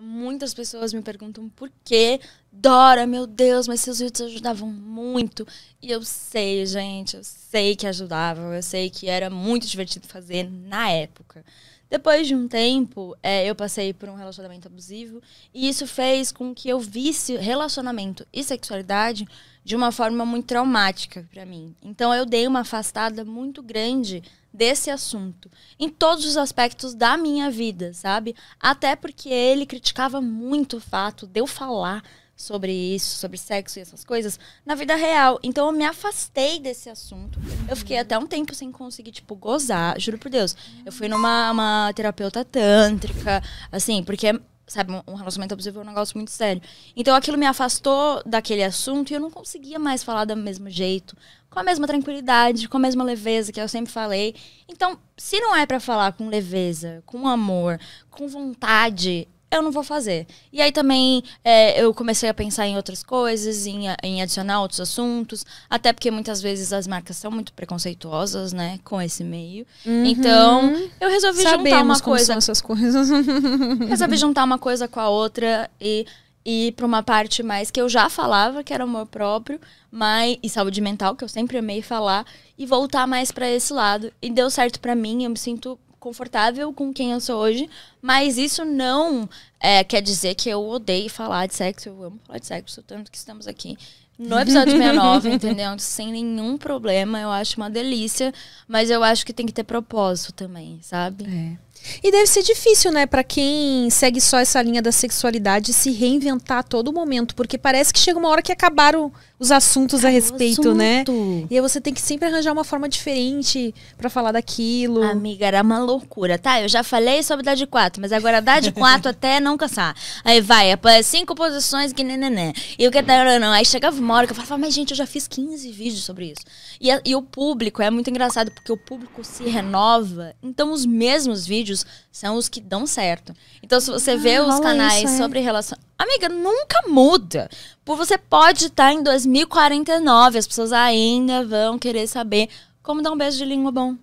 Muitas pessoas me perguntam por que Dora, meu Deus, mas seus vídeos ajudavam muito. E eu sei, gente, eu sei que ajudavam, eu sei que era muito divertido fazer na época. Depois de um tempo, é, eu passei por um relacionamento abusivo e isso fez com que eu visse relacionamento e sexualidade de uma forma muito traumática para mim. Então eu dei uma afastada muito grande desse assunto em todos os aspectos da minha vida, sabe? Até porque ele criticava muito o fato de eu falar sobre isso, sobre sexo e essas coisas, na vida real. Então eu me afastei desse assunto. Eu fiquei uhum. até um tempo sem conseguir, tipo, gozar, juro por Deus. Eu fui numa uma terapeuta tântrica, assim, porque sabe, um relacionamento abusivo é um negócio muito sério. Então aquilo me afastou daquele assunto e eu não conseguia mais falar do mesmo jeito, com a mesma tranquilidade, com a mesma leveza que eu sempre falei. Então, se não é para falar com leveza, com amor, com vontade, eu não vou fazer. E aí também é, eu comecei a pensar em outras coisas, em, em adicionar outros assuntos, até porque muitas vezes as marcas são muito preconceituosas, né, com esse meio. Uhum. Então, eu resolvi Sabemos juntar uma como coisa. São essas coisas. resolvi juntar uma coisa com a outra e e para uma parte mais que eu já falava, que era amor próprio, mas e saúde mental, que eu sempre amei falar, e voltar mais para esse lado. E deu certo para mim, eu me sinto confortável com quem eu sou hoje, mas isso não é, quer dizer que eu odeie falar de sexo, eu amo falar de sexo, tanto que estamos aqui no episódio 69, entendeu? Sem nenhum problema, eu acho uma delícia, mas eu acho que tem que ter propósito também, sabe? É. E deve ser difícil, né, para quem segue só essa linha da sexualidade se reinventar a todo momento, porque parece que chega uma hora que acabaram os assuntos a respeito, né? assunto. né? E aí você tem que sempre arranjar uma forma diferente para falar daquilo. Amiga, era uma loucura, tá? Eu já falei sobre dar de quatro, mas agora dá de quatro até não cansar. Aí vai, é, é cinco posições que né? E o que tá, não, aí chegava uma uma hora que eu falava, mas gente, eu já fiz 15 vídeos sobre isso. E, a, é, e o público é muito engraçado, porque o público se renova, então os mesmos vídeos são os que dão certo. Então, se você ah, vê os canais isso, é. sobre relação. Amiga, nunca muda. Você pode estar tá em 2049, as pessoas ainda vão querer saber como dar um beijo de língua bom.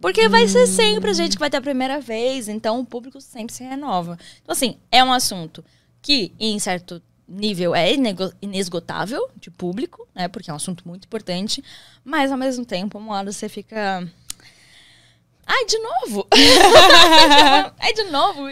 Porque vai ser hum. sempre a gente que vai ter a primeira vez, então o público sempre se renova. Então, assim, é um assunto que, em certo nível é inesgotável de público, né? Porque é um assunto muito importante. Mas ao mesmo tempo, uma hora você fica. Ai, de novo! Ai, de novo!